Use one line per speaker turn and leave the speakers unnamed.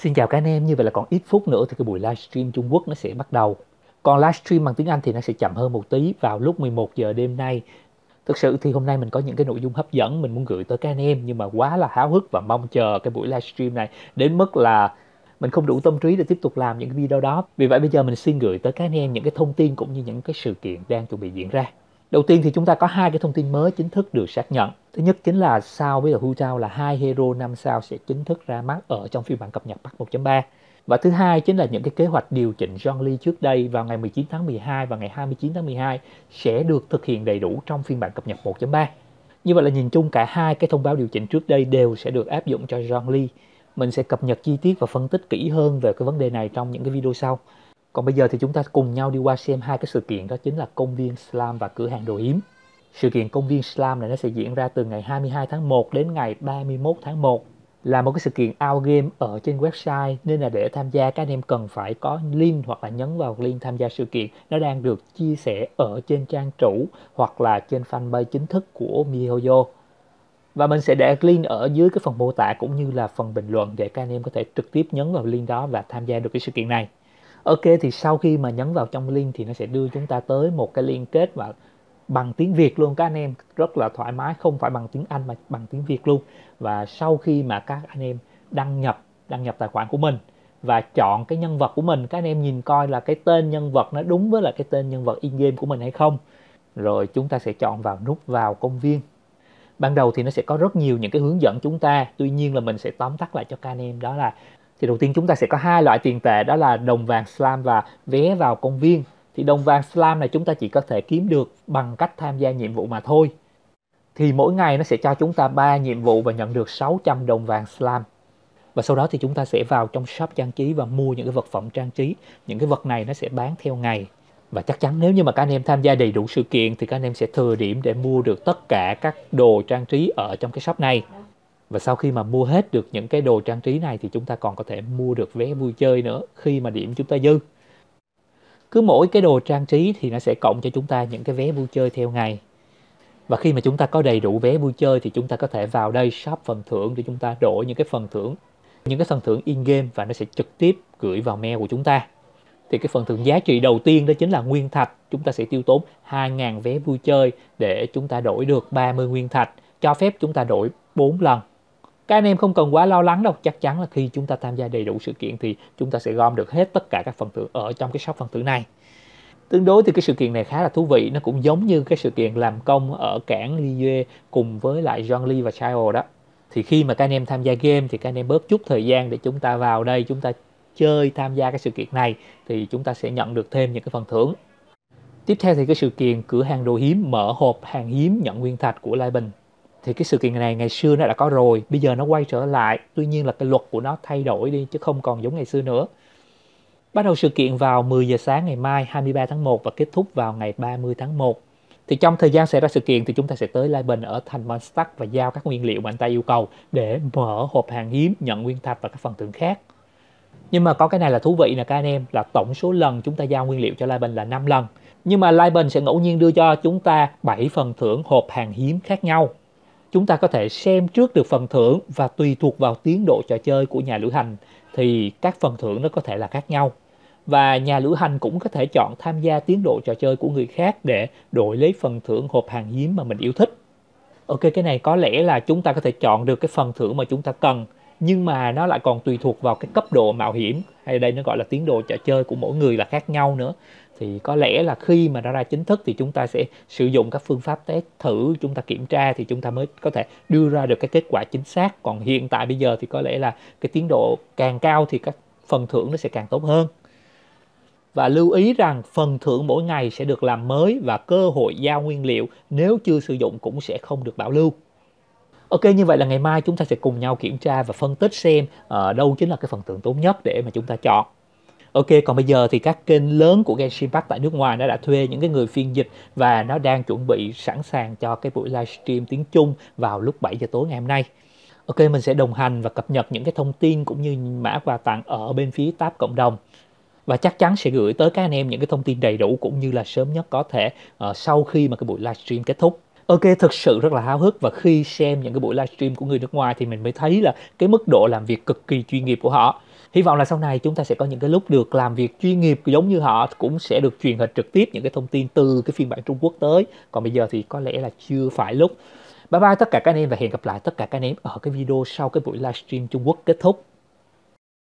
Xin chào các anh em, như vậy là còn ít phút nữa thì cái buổi livestream Trung Quốc nó sẽ bắt đầu. Còn livestream bằng tiếng Anh thì nó sẽ chậm hơn một tí vào lúc 11 giờ đêm nay. Thực sự thì hôm nay mình có những cái nội dung hấp dẫn mình muốn gửi tới các anh em nhưng mà quá là háo hức và mong chờ cái buổi livestream này đến mức là mình không đủ tâm trí để tiếp tục làm những cái video đó. Vì vậy bây giờ mình xin gửi tới các anh em những cái thông tin cũng như những cái sự kiện đang chuẩn bị diễn ra. Đầu tiên thì chúng ta có hai cái thông tin mới chính thức được xác nhận. Thứ nhất chính là sao với The Who Town là hai hero năm sao sẽ chính thức ra mắt ở trong phiên bản cập nhật Bắc 1.3. Và thứ hai chính là những cái kế hoạch điều chỉnh John Lee trước đây vào ngày 19 tháng 12 và ngày 29 tháng 12 sẽ được thực hiện đầy đủ trong phiên bản cập nhật 1.3. Như vậy là nhìn chung cả hai cái thông báo điều chỉnh trước đây đều sẽ được áp dụng cho John Lee. Mình sẽ cập nhật chi tiết và phân tích kỹ hơn về cái vấn đề này trong những cái video sau. Còn bây giờ thì chúng ta cùng nhau đi qua xem hai cái sự kiện đó chính là công viên Slam và cửa hàng đồ hiếm. Sự kiện công viên Slam này nó sẽ diễn ra từ ngày 22 tháng 1 đến ngày 31 tháng 1 là một cái sự kiện out game ở trên website nên là để tham gia các anh em cần phải có link hoặc là nhấn vào link tham gia sự kiện nó đang được chia sẻ ở trên trang chủ hoặc là trên fanpage chính thức của miHoYo và mình sẽ để link ở dưới cái phần mô tả cũng như là phần bình luận để các anh em có thể trực tiếp nhấn vào link đó và tham gia được cái sự kiện này ok thì sau khi mà nhấn vào trong link thì nó sẽ đưa chúng ta tới một cái liên kết và bằng tiếng Việt luôn các anh em rất là thoải mái không phải bằng tiếng Anh mà bằng tiếng Việt luôn và sau khi mà các anh em đăng nhập đăng nhập tài khoản của mình và chọn cái nhân vật của mình các anh em nhìn coi là cái tên nhân vật nó đúng với là cái tên nhân vật in game của mình hay không rồi chúng ta sẽ chọn vào nút vào công viên ban đầu thì nó sẽ có rất nhiều những cái hướng dẫn chúng ta tuy nhiên là mình sẽ tóm tắt lại cho các anh em đó là thì đầu tiên chúng ta sẽ có hai loại tiền tệ đó là đồng vàng slam và vé vào công viên thì đồng vàng slam này chúng ta chỉ có thể kiếm được bằng cách tham gia nhiệm vụ mà thôi thì mỗi ngày nó sẽ cho chúng ta 3 nhiệm vụ và nhận được 600 đồng vàng slam và sau đó thì chúng ta sẽ vào trong shop trang trí và mua những cái vật phẩm trang trí những cái vật này nó sẽ bán theo ngày và chắc chắn nếu như mà các anh em tham gia đầy đủ sự kiện thì các anh em sẽ thừa điểm để mua được tất cả các đồ trang trí ở trong cái shop này và sau khi mà mua hết được những cái đồ trang trí này thì chúng ta còn có thể mua được vé vui chơi nữa khi mà điểm chúng ta dư cứ mỗi cái đồ trang trí thì nó sẽ cộng cho chúng ta những cái vé vui chơi theo ngày và khi mà chúng ta có đầy đủ vé vui chơi thì chúng ta có thể vào đây shop phần thưởng để chúng ta đổi những cái phần thưởng những cái phần thưởng in game và nó sẽ trực tiếp gửi vào mail của chúng ta thì cái phần thưởng giá trị đầu tiên đó chính là nguyên thạch chúng ta sẽ tiêu tốn 2.000 vé vui chơi để chúng ta đổi được 30 nguyên thạch cho phép chúng ta đổi 4 lần các anh em không cần quá lo lắng đâu chắc chắn là khi chúng ta tham gia đầy đủ sự kiện thì chúng ta sẽ gom được hết tất cả các phần thưởng ở trong cái shop phần thưởng này tương đối thì cái sự kiện này khá là thú vị nó cũng giống như cái sự kiện làm công ở cảng Liyue cùng với lại John Lee và Child đó thì khi mà các anh em tham gia game thì các anh em bớt chút thời gian để chúng ta vào đây chúng ta chơi tham gia cái sự kiện này thì chúng ta sẽ nhận được thêm những cái phần thưởng tiếp theo thì cái sự kiện cửa hàng đồ hiếm mở hộp hàng hiếm nhận nguyên thạch của Lai Bình thì cái sự kiện này ngày xưa nó đã có rồi bây giờ nó quay trở lại tuy nhiên là cái luật của nó thay đổi đi chứ không còn giống ngày xưa nữa Bắt đầu sự kiện vào 10 giờ sáng ngày mai 23 tháng 1 và kết thúc vào ngày 30 tháng 1. Thì trong thời gian xảy ra sự kiện thì chúng ta sẽ tới Lai Bình ở thành Mondstadt và giao các nguyên liệu mà anh ta yêu cầu để mở hộp hàng hiếm, nhận nguyên thạch và các phần thưởng khác. Nhưng mà có cái này là thú vị nè các anh em là tổng số lần chúng ta giao nguyên liệu cho Lai Bình là 5 lần. Nhưng mà Lai Bình sẽ ngẫu nhiên đưa cho chúng ta 7 phần thưởng hộp hàng hiếm khác nhau chúng ta có thể xem trước được phần thưởng và tùy thuộc vào tiến độ trò chơi của nhà lữ hành thì các phần thưởng nó có thể là khác nhau và nhà lữ hành cũng có thể chọn tham gia tiến độ trò chơi của người khác để đổi lấy phần thưởng hộp hàng hiếm mà mình yêu thích. Ok cái này có lẽ là chúng ta có thể chọn được cái phần thưởng mà chúng ta cần nhưng mà nó lại còn tùy thuộc vào cái cấp độ mạo hiểm hay đây nó gọi là tiến độ trò chơi của mỗi người là khác nhau nữa thì có lẽ là khi mà nó ra chính thức thì chúng ta sẽ sử dụng các phương pháp test thử chúng ta kiểm tra thì chúng ta mới có thể đưa ra được cái kết quả chính xác còn hiện tại bây giờ thì có lẽ là cái tiến độ càng cao thì các phần thưởng nó sẽ càng tốt hơn và lưu ý rằng phần thưởng mỗi ngày sẽ được làm mới và cơ hội giao nguyên liệu nếu chưa sử dụng cũng sẽ không được bảo lưu Ok như vậy là ngày mai chúng ta sẽ cùng nhau kiểm tra và phân tích xem uh, đâu chính là cái phần thưởng tốt nhất để mà chúng ta chọn Ok, còn bây giờ thì các kênh lớn của Genshin Impact tại nước ngoài nó đã thuê những cái người phiên dịch và nó đang chuẩn bị sẵn sàng cho cái buổi livestream tiếng Trung vào lúc 7 giờ tối ngày hôm nay. Ok, mình sẽ đồng hành và cập nhật những cái thông tin cũng như mã quà tặng ở bên phía tab cộng đồng và chắc chắn sẽ gửi tới các anh em những cái thông tin đầy đủ cũng như là sớm nhất có thể uh, sau khi mà cái buổi livestream kết thúc. Ok, thực sự rất là háo hức và khi xem những cái buổi livestream của người nước ngoài thì mình mới thấy là cái mức độ làm việc cực kỳ chuyên nghiệp của họ hy vọng là sau này chúng ta sẽ có những cái lúc được làm việc chuyên nghiệp giống như họ cũng sẽ được truyền hình trực tiếp những cái thông tin từ cái phiên bản Trung Quốc tới còn bây giờ thì có lẽ là chưa phải lúc bye bye tất cả các anh em và hẹn gặp lại tất cả các anh em ở cái video sau cái buổi livestream Trung Quốc kết thúc